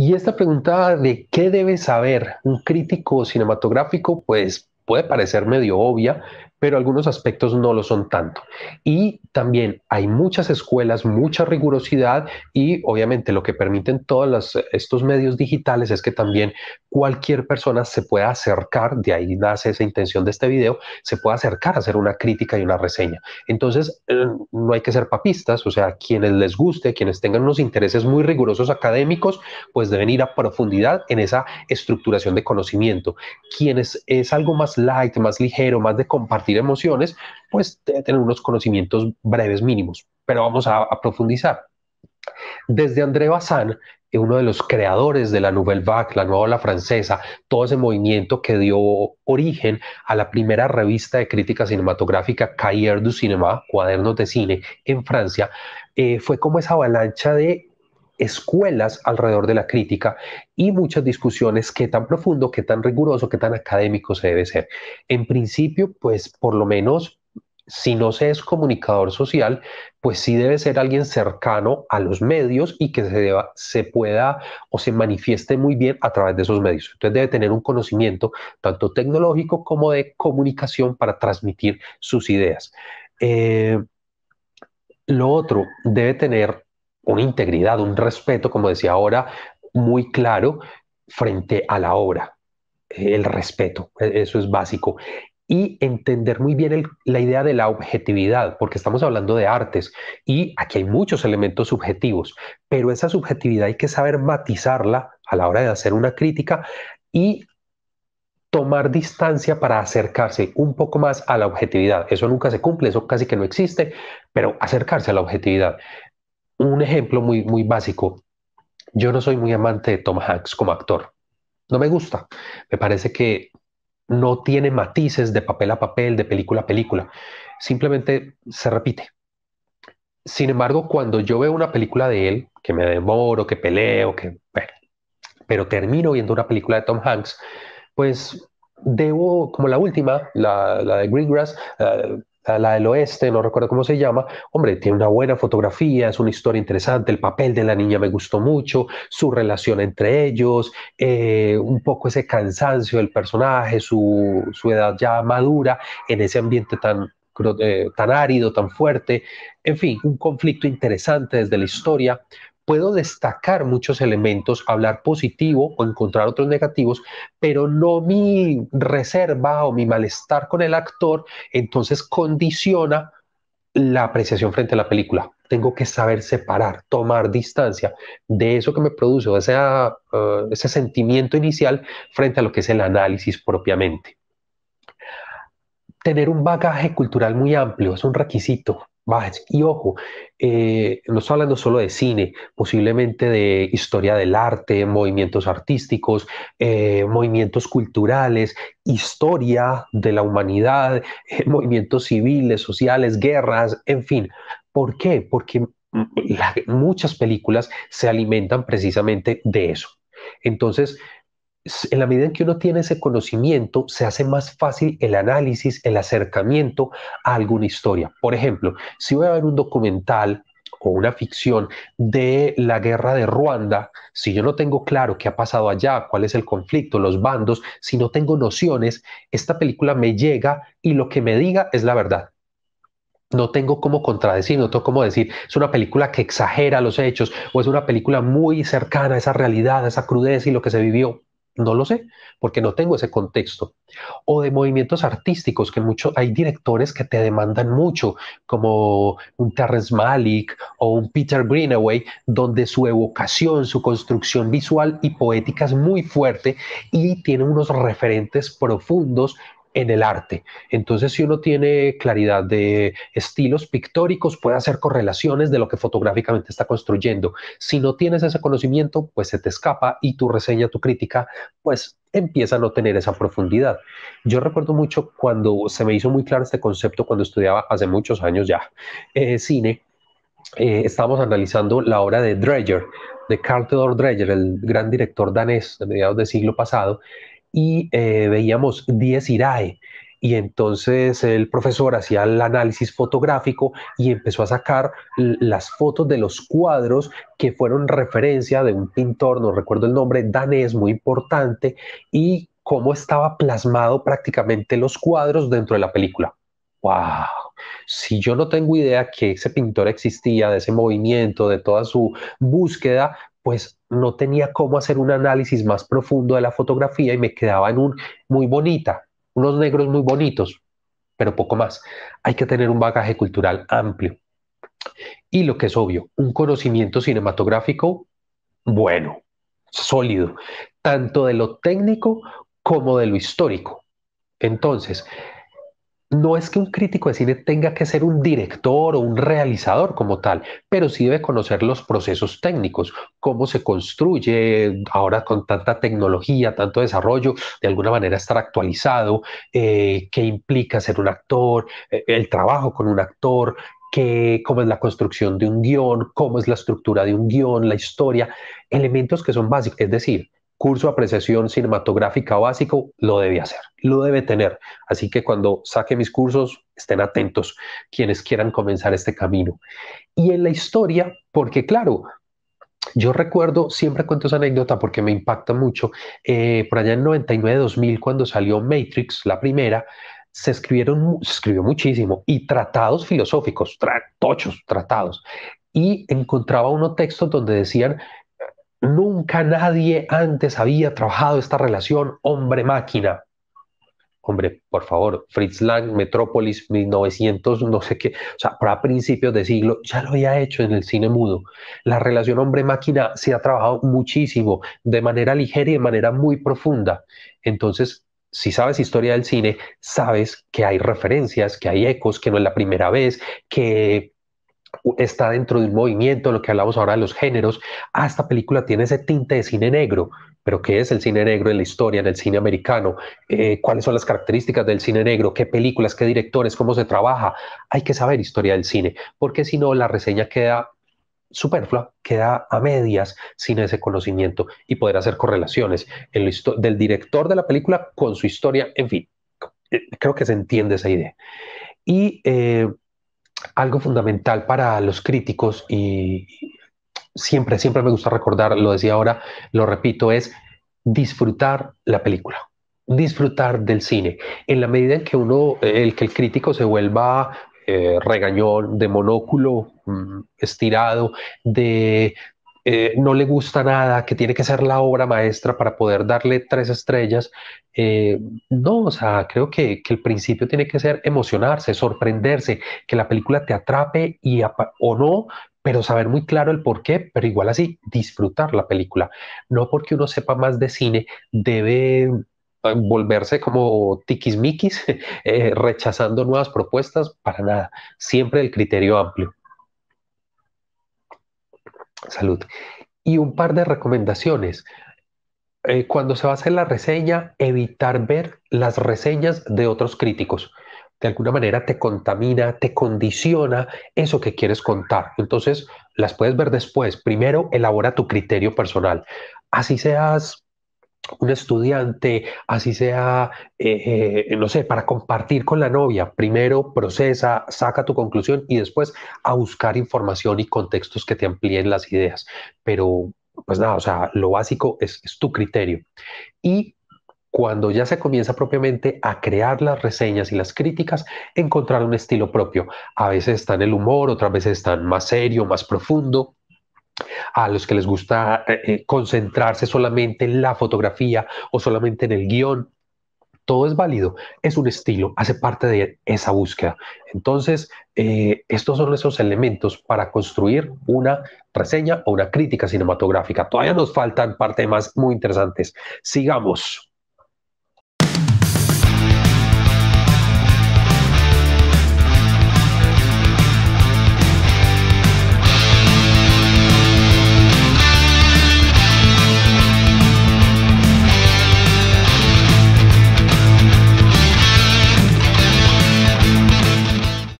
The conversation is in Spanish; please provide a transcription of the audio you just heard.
Y esta pregunta de qué debe saber un crítico cinematográfico, pues puede parecer medio obvia, pero algunos aspectos no lo son tanto. Y también hay muchas escuelas, mucha rigurosidad y obviamente lo que permiten todos estos medios digitales es que también cualquier persona se pueda acercar, de ahí nace esa intención de este video, se pueda acercar a hacer una crítica y una reseña. Entonces, eh, no hay que ser papistas, o sea, quienes les guste, quienes tengan unos intereses muy rigurosos académicos, pues deben ir a profundidad en esa estructuración de conocimiento. Quienes es algo más light, más ligero, más de compartir, emociones, pues debe tener unos conocimientos breves mínimos, pero vamos a, profundizar. Desde André Bazin, uno de los creadores de la Nouvelle Vague, la nueva ola francesa, todo ese movimiento que dio origen a la primera revista de crítica cinematográfica Cahiers du Cinéma, Cuadernos de Cine, en Francia, eh, fue como esa avalancha de escuelas alrededor de la crítica y muchas discusiones qué tan profundo, qué tan riguroso, qué tan académico se debe ser. En principio, pues por lo menos si no se es comunicador social, pues sí debe ser alguien cercano a los medios y que se, pueda o se manifieste muy bien a través de esos medios. Entonces debe tener un conocimiento tanto tecnológico como de comunicación para transmitir sus ideas. Eh, lo otro, debe tener una integridad, un respeto, como decía ahora, muy claro frente a la obra. El respeto, e-, eso es básico. Y entender muy bien la idea de la objetividad, porque estamos hablando de artes y aquí hay muchos elementos subjetivos, pero esa subjetividad hay que saber matizarla a la hora de hacer una crítica y tomar distancia para acercarse un poco más a la objetividad. Eso nunca se cumple, eso casi que no existe, pero acercarse a la objetividad un ejemplo muy, muy básico. Yo no soy muy amante de Tom Hanks como actor. No me gusta. Me parece que no tiene matices de papel a papel, de película a película. Simplemente se repite. Sin embargo, cuando yo veo una película de él, que me demoro, que peleo, que... pero termino viendo una película de Tom Hanks, pues debo, como la última, la, la de Greengrass, la del oeste, no recuerdo cómo se llama, hombre, tiene una buena fotografía, es una historia interesante, el papel de la niña me gustó mucho, su relación entre ellos, eh, un poco ese cansancio del personaje, su, edad ya madura en ese ambiente tan, eh, tan árido, tan fuerte, en fin, un conflicto interesante desde la historia, puedo destacar muchos elementos, hablar positivo o encontrar otros negativos, pero no mi reserva o mi malestar con el actor, entonces condiciona la apreciación frente a la película. Tengo que saber separar, tomar distancia de eso que me produce, o sea, eh, ese sentimiento inicial frente a lo que es el análisis propiamente. Tener un bagaje cultural muy amplio es un requisito y ojo, eh, no estoy hablando solo de cine, posiblemente de historia del arte, movimientos artísticos, eh, movimientos culturales, historia de la humanidad, eh, movimientos civiles, sociales, guerras, en fin. ¿Por qué? Porque muchas películas se alimentan precisamente de eso. Entonces, en la medida en que uno tiene ese conocimiento, se hace más fácil el análisis, el acercamiento a alguna historia. Por ejemplo, si voy a ver un documental o una ficción de la guerra de Ruanda, si yo no tengo claro qué ha pasado allá, cuál es el conflicto, los bandos, si no tengo nociones, esta película me llega y lo que me diga es la verdad. No tengo cómo contradecir, no tengo cómo decir, es una película que exagera los hechos o es una película muy cercana a esa realidad, a esa crudeza y lo que se vivió. No lo sé, porque no tengo ese contexto. O de movimientos artísticos, que mucho, hay directores que te demandan mucho, como un Terrence Malik o un Peter Greenaway, donde su evocación, su construcción visual y poética es muy fuerte y tiene unos referentes profundos en el arte. Entonces, si uno tiene claridad de estilos pictóricos, puede hacer correlaciones de lo que fotográficamente está construyendo. Si no tienes ese conocimiento, pues se te escapa y tu reseña, tu crítica, pues empieza a no tener esa profundidad. Yo recuerdo mucho cuando se me hizo muy claro este concepto cuando estudiaba hace muchos años ya eh, cine. Eh, estábamos analizando la obra de Dreyer, de Carl Theodor Dreyer, el gran director danés de mediados del siglo pasado, y eh, veíamos 10 irae. Y entonces el profesor hacía el análisis fotográfico y empezó a sacar las fotos de los cuadros que fueron referencia de un pintor, no recuerdo el nombre, danés muy importante, y cómo estaba plasmado prácticamente los cuadros dentro de la película. ¡Wow! Si yo no tengo idea que ese pintor existía, de ese movimiento, de toda su búsqueda, pues no tenía cómo hacer un análisis más profundo de la fotografía y me quedaba en un muy bonita, unos negros muy bonitos, pero poco más. Hay que tener un bagaje cultural amplio. Y lo que es obvio, un conocimiento cinematográfico bueno, sólido, tanto de lo técnico como de lo histórico. Entonces, no es que un crítico de cine tenga que ser un director o un realizador como tal, pero sí debe conocer los procesos técnicos, cómo se construye ahora con tanta tecnología, tanto desarrollo, de alguna manera estar actualizado, eh, qué implica ser un actor, e, el trabajo con un actor, cómo es la construcción de un guión, cómo es la estructura de un guión, la historia, elementos que son básicos, es decir, curso de apreciación cinematográfica básico, lo debe hacer, lo debe tener. Así que cuando saque mis cursos, estén atentos quienes quieran comenzar este camino. Y en la historia, porque claro, yo recuerdo, siempre cuento esa anécdota porque me impacta mucho, eh, por allá en 99-2000, cuando salió Matrix, la primera, se escribieron, escribió muchísimo, y tratados filosóficos, tochos, tratados, y encontraba unos textos donde decían Nunca nadie antes había trabajado esta relación hombre-máquina. Hombre, por favor, Fritz Lang, Metrópolis, 1900, no sé qué, o sea, para principios de siglo ya lo había hecho en el cine mudo. La relación hombre-máquina se ha trabajado muchísimo, de manera ligera y de manera muy profunda. Entonces, si sabes historia del cine, sabes que hay referencias, que hay ecos, que no es la primera vez, que está dentro de un movimiento, lo que hablamos ahora de los géneros. Ah, esta película tiene ese tinte de cine negro, pero ¿qué es el cine negro en la historia, en el cine americano? Eh, ¿Cuáles son las características del cine negro? ¿Qué películas, qué directores, cómo se trabaja? Hay que saber historia del cine, porque si no, la reseña queda superflua, queda a medias sin ese conocimiento y poder hacer correlaciones en del director de la película con su historia, en fin. Eh, creo que se entiende esa idea. Y eh, algo fundamental para los críticos y siempre, siempre me gusta recordar, lo decía ahora, lo repito, es disfrutar la película disfrutar del cine. En la medida en que uno, el que el crítico se vuelva eh, regañón, de monóculo mm, estirado, de eh, no le gusta nada, que tiene que ser la obra maestra para poder darle tres estrellas. Eh, no, o sea, creo que, el principio tiene que ser emocionarse, sorprenderse, que la película te atrape y o no, pero saber muy claro el por qué, pero igual así disfrutar la película. No porque uno sepa más de cine, debe eh, volverse como tiquismiquis, eh, rechazando nuevas propuestas, para nada. Siempre el criterio amplio. Salud. Y un par de recomendaciones. Eh, cuando se va a hacer la reseña, evitar ver las reseñas de otros críticos. De alguna manera te contamina, te condiciona eso que quieres contar. Entonces, las puedes ver después. Primero, elabora tu criterio personal. Así seas un estudiante, así sea, eh, eh, no sé, para compartir con la novia, primero procesa, saca tu conclusión y después a buscar información y contextos que te amplíen las ideas. Pero, pues nada, o sea, lo básico es, es tu criterio. Y cuando ya se comienza propiamente a crear las reseñas y las críticas, encontrar un estilo propio. A veces está en el humor, otras veces está más serio, más profundo, a los que les gusta eh, eh, concentrarse solamente en la fotografía o solamente en el guión. Todo es válido, es un estilo, hace parte de esa búsqueda. Entonces, eh, estos son esos elementos para construir una reseña o una crítica cinematográfica. Todavía nos faltan partes más muy interesantes. Sigamos.